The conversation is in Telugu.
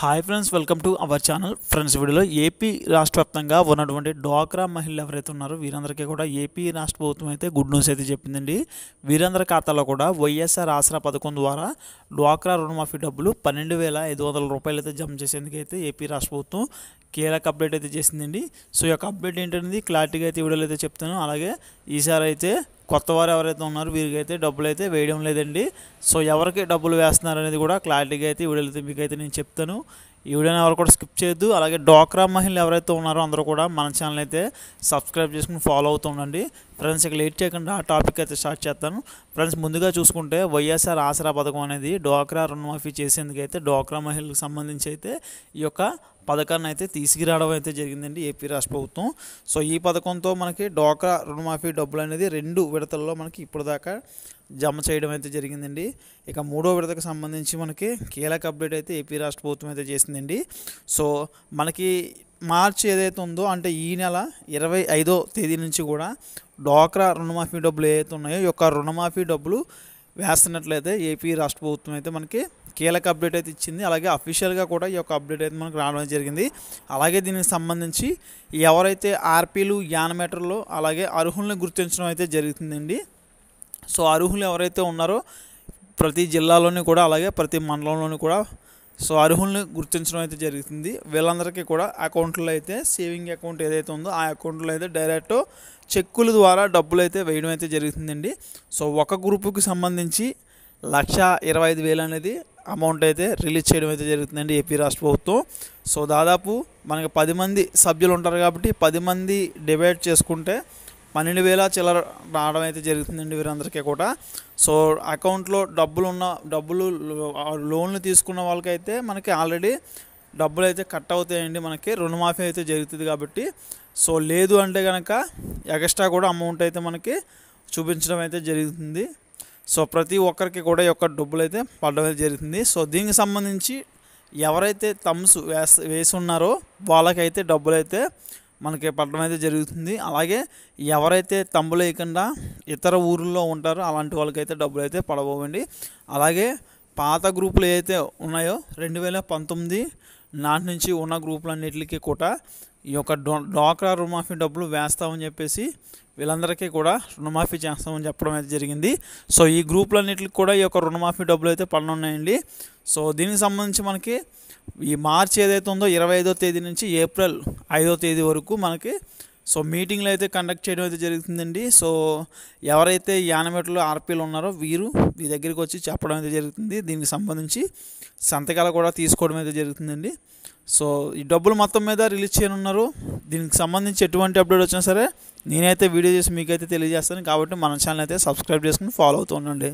hi friends welcome to our channel friends వీడియోలో ఏపీ రాష్ట్ర వ్యాప్తంగా ఉన్నటువంటి డ్వాక్రా మహిళలు ఎవరైతే ఉన్నారో వీరందరికీ కూడా ఏపీ రాష్ట్ర ప్రభుత్వం అయితే గుడ్ న్యూస్ అయితే చెప్పిందండి వీరందరి ఖాతాలో కూడా వైఎస్ఆర్ ఆసరా పథకం ద్వారా డ్వాక్రా రుణమాఫీ డబ్బులు పన్నెండు వేల ఐదు వందల రూపాయలు అయితే జమ అయితే ఏపీ రాష్ట్ర ప్రభుత్వం కీలక అప్డేట్ అయితే చేసిందండి సో ఈ యొక్క అప్డేట్ ఏంటనేది క్లారిటీగా అయితే వీడియోలో అయితే చెప్తాను అలాగే ఈసారి అయితే కొత్త వారు ఎవరైతే ఉన్నారో వీరికైతే డబ్బులు అయితే వేయడం లేదండి సో ఎవరికి డబ్బులు వేస్తున్నారు అనేది కూడా క్లారిటీగా అయితే వీడియోలో మీకు అయితే నేను చెప్తాను ఈ వీడియోని ఎవరు కూడా స్కిప్ చేయొద్దు అలాగే డోక్రా మహిళలు ఎవరైతే ఉన్నారో అందరూ కూడా మన ఛానల్ అయితే సబ్స్క్రైబ్ చేసుకుని ఫాలో అవుతూ ఉండండి ఫ్రెండ్స్ ఇక్కడ లేట్ చేయకుండా ఆ టాపిక్ అయితే స్టార్ట్ చేస్తాను ఫ్రెండ్స్ ముందుగా చూసుకుంటే వైఎస్ఆర్ ఆసరా పథకం అనేది డోక్రా రుణమాఫీ చేసేందుకైతే డోక్రా మహిళలకు సంబంధించి అయితే ఈ యొక్క పథకాన్ని అయితే తీసుకురావడం అయితే జరిగిందండి ఏపీ రాష్ట్ర ప్రభుత్వం సో ఈ పథకంతో మనకి డోక్రా రుణమాఫీ డబ్బులు అనేది రెండు విడతల్లో మనకి ఇప్పుడు జమ చేయడం అయితే జరిగిందండి ఇక మూడో విడతకు సంబంధించి మనకి కీలక అప్డేట్ అయితే ఏపీ రాష్ట్ర ప్రభుత్వం అయితే చేసిందండి సో మనకి మార్చ్ ఏదైతే ఉందో అంటే ఈ నెల ఇరవై ఐదో తేదీ నుంచి కూడా డోక్రా రుణమాఫీ డబ్బులు ఏదైతే ఉన్నాయో యొక్క రుణమాఫీ డబ్బులు వేస్తున్నట్లయితే ఏపీ రాష్ట్ర ప్రభుత్వం అయితే మనకి కీలక అప్డేట్ అయితే ఇచ్చింది అలాగే అఫీషియల్గా కూడా ఈ యొక్క అప్డేట్ అయితే మనకు రావడం జరిగింది అలాగే దీనికి సంబంధించి ఎవరైతే ఆర్పీలు యానమీటర్లు అలాగే అర్హులను గుర్తించడం అయితే జరుగుతుందండి సో అర్హులు ఎవరైతే ఉన్నారో ప్రతి జిల్లాలోని కూడా అలాగే ప్రతి మండలంలోని కూడా సో అర్హుల్ని గుర్తించడం అయితే జరుగుతుంది వీళ్ళందరికీ కూడా అకౌంట్లో అయితే సేవింగ్ అకౌంట్ ఏదైతే ఉందో ఆ అకౌంట్లో అయితే డైరెక్ట్ చెక్కుల ద్వారా డబ్బులు అయితే వేయడం అయితే జరుగుతుందండి సో ఒక గ్రూపుకి సంబంధించి లక్ష ఇరవై ఐదు వేలు అనేది అమౌంట్ అయితే రిలీజ్ చేయడం అయితే జరుగుతుందండి ఏపీ రాష్ట్ర ప్రభుత్వం సో దాదాపు మనకి పది మంది సభ్యులు ఉంటారు కాబట్టి పది మంది డివైడ్ చేసుకుంటే పన్నెండు వేల చిల్లర రావడం అయితే జరుగుతుందండి వీరందరికీ కూడా సో అకౌంట్లో డబ్బులు ఉన్న డబ్బులు లోన్లు తీసుకున్న వాళ్ళకైతే మనకి ఆల్రెడీ డబ్బులు అయితే కట్ అవుతాయండి మనకి రుణమాఫీ అయితే జరుగుతుంది కాబట్టి సో లేదు అంటే కనుక ఎక్స్ట్రా కూడా అమౌంట్ అయితే మనకి చూపించడం అయితే జరుగుతుంది సో ప్రతి ఒక్కరికి కూడా యొక్క డబ్బులు అయితే పడడం అయితే జరుగుతుంది సో దీనికి సంబంధించి ఎవరైతే తమ్స్ వేసి ఉన్నారో వాళ్ళకైతే డబ్బులు అయితే మనకి పడడం అయితే జరుగుతుంది అలాగే ఎవరైతే తమ్ము లేకుండా ఇతర ఊర్లలో ఉంటారో అలాంటి వాళ్ళకైతే డబ్బులు అయితే పడబోవండి అలాగే పాత గ్రూపులు ఏవైతే ఉన్నాయో రెండు వేల పంతొమ్మిది నాటి నుంచి ఉన్న గ్రూపులన్నింటికి కూడా ఈ యొక్క డో డోక్రా రుణమాఫీ డబ్బులు వేస్తామని చెప్పేసి వీళ్ళందరికీ కూడా రుణమాఫీ చేస్తామని చెప్పడం అయితే జరిగింది సో ఈ గ్రూపులన్నింటికి కూడా ఈ యొక్క రుణమాఫీ డబ్బులు అయితే పడనున్నాయండి సో దీనికి సంబంధించి మనకి ఈ మార్చ్ ఏదైతే ఉందో ఇరవై ఐదో తేదీ నుంచి ఏప్రిల్ ఐదో తేదీ వరకు మనకి సో మీటింగ్లు అయితే కండక్ట్ చేయడం అయితే జరుగుతుందండి సో ఎవరైతే యానమేటలో ఆర్పీలు ఉన్నారో వీరు మీ దగ్గరికి వచ్చి చెప్పడం అయితే జరుగుతుంది దీనికి సంబంధించి సంతకాలు కూడా తీసుకోవడం అయితే జరుగుతుందండి సో ఈ డబ్బులు మొత్తం మీద రిలీజ్ చేయనున్నారు దీనికి సంబంధించి ఎటువంటి అప్డేట్ వచ్చినా సరే నేనైతే వీడియో చేసి మీకైతే తెలియజేస్తాను కాబట్టి మన ఛానల్ అయితే సబ్స్క్రైబ్ చేసుకుని ఫాలో అవుతూ ఉండండి